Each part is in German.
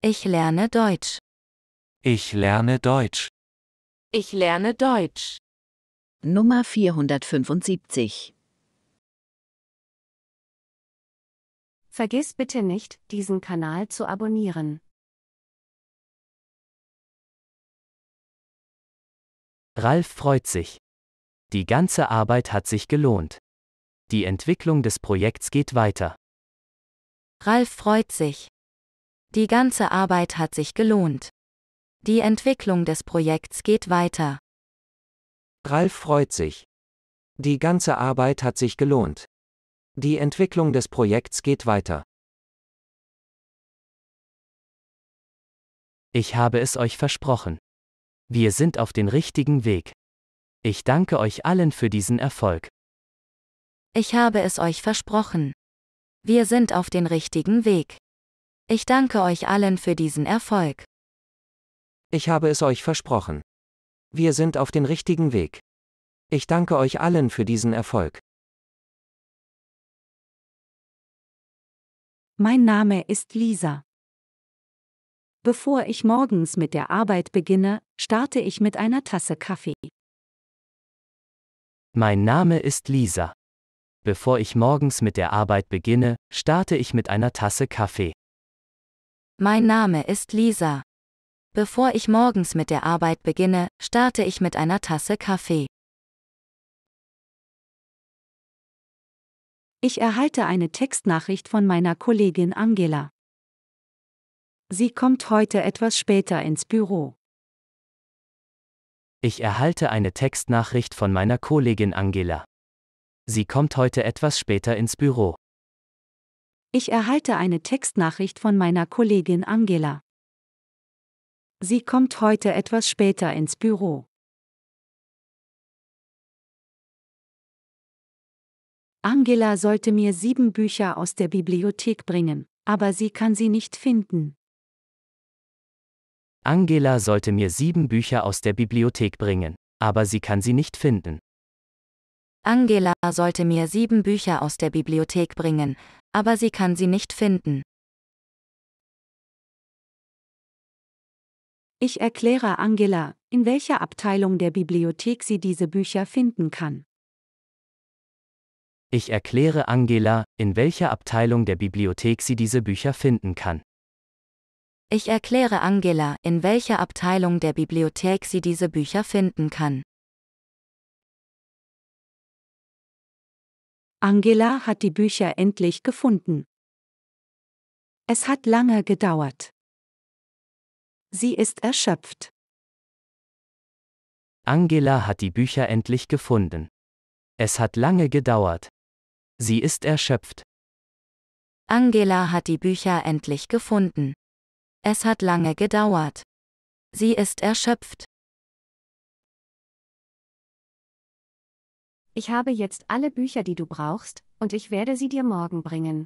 Ich lerne Deutsch. Ich lerne Deutsch. Ich lerne Deutsch. Nummer 475. Vergiss bitte nicht, diesen Kanal zu abonnieren. Ralf freut sich. Die ganze Arbeit hat sich gelohnt. Die Entwicklung des Projekts geht weiter. Ralf freut sich. Die ganze Arbeit hat sich gelohnt. Die Entwicklung des Projekts geht weiter. Ralf freut sich. Die ganze Arbeit hat sich gelohnt. Die Entwicklung des Projekts geht weiter. Ich habe es euch versprochen. Wir sind auf dem richtigen Weg. Ich danke euch allen für diesen Erfolg. Ich habe es euch versprochen. Wir sind auf dem richtigen Weg. Ich danke euch allen für diesen Erfolg. Ich habe es euch versprochen. Wir sind auf den richtigen Weg. Ich danke euch allen für diesen Erfolg. Mein Name ist Lisa. Bevor ich morgens mit der Arbeit beginne, starte ich mit einer Tasse Kaffee. Mein Name ist Lisa. Bevor ich morgens mit der Arbeit beginne, starte ich mit einer Tasse Kaffee. Mein Name ist Lisa. Bevor ich morgens mit der Arbeit beginne, starte ich mit einer Tasse Kaffee. Ich erhalte eine Textnachricht von meiner Kollegin Angela. Sie kommt heute etwas später ins Büro. Ich erhalte eine Textnachricht von meiner Kollegin Angela. Sie kommt heute etwas später ins Büro. Ich erhalte eine Textnachricht von meiner Kollegin Angela. Sie kommt heute etwas später ins Büro. Angela sollte mir sieben Bücher aus der Bibliothek bringen, aber sie kann sie nicht finden. Angela sollte mir sieben Bücher aus der Bibliothek bringen, aber sie kann sie nicht finden. Angela sollte mir sieben Bücher aus der Bibliothek bringen, aber sie kann sie nicht finden. Ich erkläre Angela, in welcher Abteilung der Bibliothek sie diese Bücher finden kann. Ich erkläre Angela, in welcher Abteilung der Bibliothek sie diese Bücher finden kann. Ich erkläre Angela, in welcher Abteilung der Bibliothek sie diese Bücher finden kann. Angela hat die Bücher endlich gefunden. Es hat lange gedauert. Sie ist erschöpft. Angela hat die Bücher endlich gefunden. Es hat lange gedauert. Sie ist erschöpft. Angela hat die Bücher endlich gefunden. Es hat lange gedauert. Sie ist erschöpft. Ich habe jetzt alle Bücher, die du brauchst, und ich werde sie dir morgen bringen.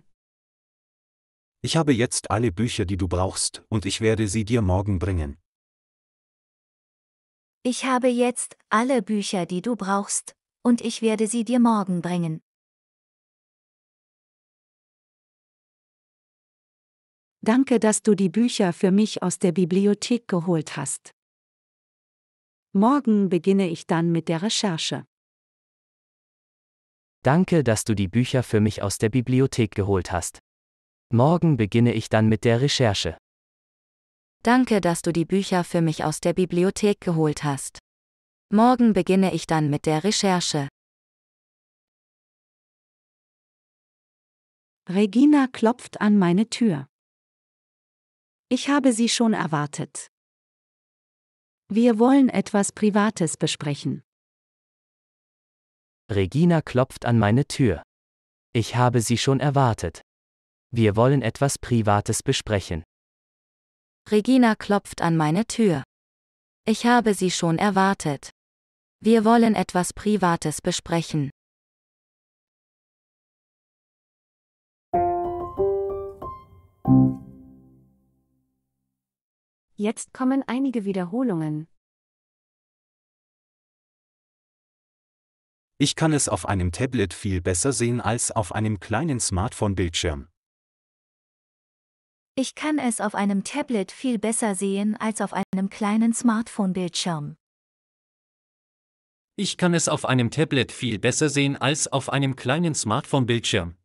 Ich habe jetzt alle Bücher, die du brauchst, und ich werde sie dir morgen bringen. Ich habe jetzt alle Bücher, die du brauchst, und ich werde sie dir morgen bringen. Danke, dass du die Bücher für mich aus der Bibliothek geholt hast. Morgen beginne ich dann mit der Recherche. Danke, dass du die Bücher für mich aus der Bibliothek geholt hast. Morgen beginne ich dann mit der Recherche. Danke, dass du die Bücher für mich aus der Bibliothek geholt hast. Morgen beginne ich dann mit der Recherche. Regina klopft an meine Tür. Ich habe sie schon erwartet. Wir wollen etwas Privates besprechen. Regina klopft an meine Tür. Ich habe sie schon erwartet. Wir wollen etwas Privates besprechen. Regina klopft an meine Tür. Ich habe sie schon erwartet. Wir wollen etwas Privates besprechen. Jetzt kommen einige Wiederholungen. Ich kann es auf einem Tablet viel besser sehen als auf einem kleinen Smartphone-Bildschirm. Ich kann es auf einem Tablet viel besser sehen als auf einem kleinen Smartphone-Bildschirm. Ich kann es auf einem Tablet viel besser sehen als auf einem kleinen Smartphone-Bildschirm.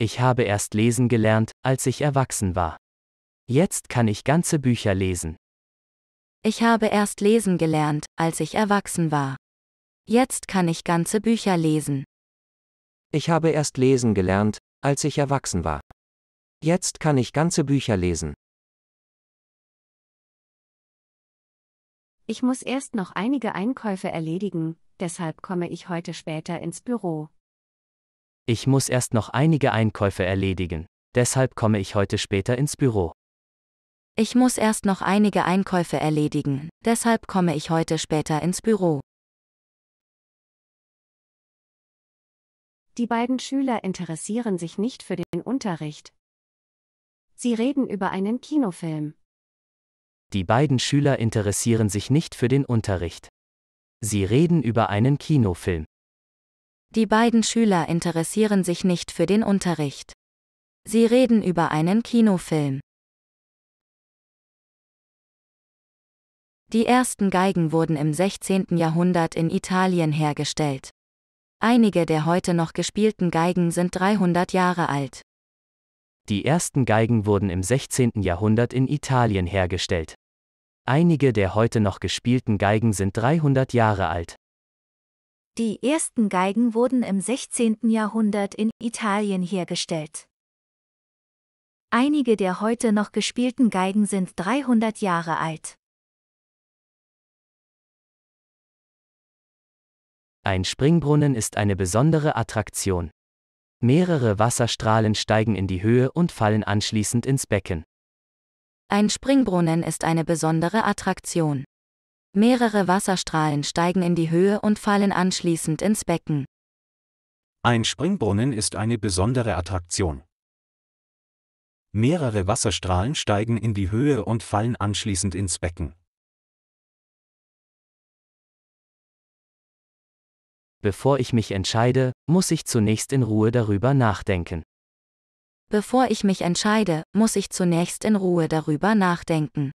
Ich habe erst lesen gelernt, als ich erwachsen war. Jetzt kann ich ganze Bücher lesen. Ich habe erst lesen gelernt, als ich erwachsen war. Jetzt kann ich ganze Bücher lesen. Ich habe erst lesen gelernt, als ich erwachsen war. Jetzt kann ich ganze Bücher lesen. Ich muss erst noch einige Einkäufe erledigen, deshalb komme ich heute später ins Büro. Ich muss erst noch einige Einkäufe erledigen, deshalb komme ich heute später ins Büro. Ich muss erst noch einige Einkäufe erledigen, deshalb komme ich heute später ins Büro. Die beiden Schüler interessieren sich nicht für den Unterricht. Sie reden über einen Kinofilm. Die beiden Schüler interessieren sich nicht für den Unterricht. Sie reden über einen Kinofilm. Die beiden Schüler interessieren sich nicht für den Unterricht. Sie reden über einen Kinofilm. Die ersten Geigen wurden im 16. Jahrhundert in Italien hergestellt. Einige der heute noch gespielten Geigen sind 300 Jahre alt. Die ersten Geigen wurden im 16. Jahrhundert in Italien hergestellt. Einige der heute noch gespielten Geigen sind 300 Jahre alt. Die ersten Geigen wurden im 16. Jahrhundert in Italien hergestellt. Einige der heute noch gespielten Geigen sind 300 Jahre alt. Ein Springbrunnen ist eine besondere Attraktion. Mehrere Wasserstrahlen steigen in die Höhe und fallen anschließend ins Becken. Ein Springbrunnen ist eine besondere Attraktion. Mehrere Wasserstrahlen steigen in die Höhe und fallen anschließend ins Becken. Ein Springbrunnen ist eine besondere Attraktion. Mehrere Wasserstrahlen steigen in die Höhe und fallen anschließend ins Becken. Bevor ich mich entscheide, muss ich zunächst in Ruhe darüber nachdenken. Bevor ich mich entscheide, muss ich zunächst in Ruhe darüber nachdenken.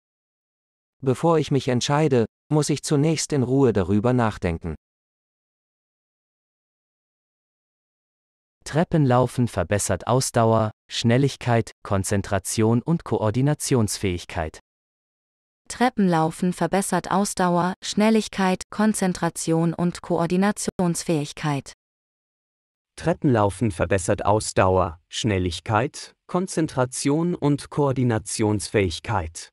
Bevor ich mich entscheide, muss ich zunächst in Ruhe darüber nachdenken. Treppenlaufen verbessert Ausdauer, Schnelligkeit, Konzentration und Koordinationsfähigkeit. Treppenlaufen verbessert Ausdauer, Schnelligkeit, Konzentration und Koordinationsfähigkeit. Treppenlaufen verbessert Ausdauer, Schnelligkeit, Konzentration und Koordinationsfähigkeit.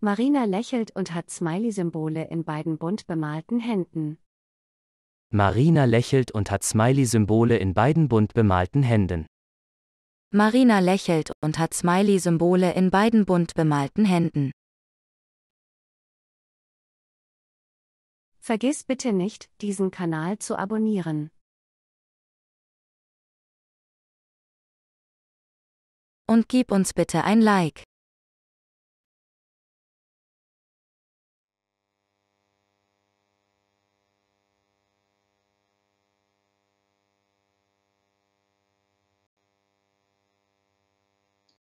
Marina lächelt und hat Smiley-Symbole in beiden bunt bemalten Händen. Marina lächelt und hat Smiley-Symbole in beiden bunt bemalten Händen. Marina lächelt und hat Smiley-Symbole in beiden bunt bemalten Händen. Vergiss bitte nicht, diesen Kanal zu abonnieren. Und gib uns bitte ein Like.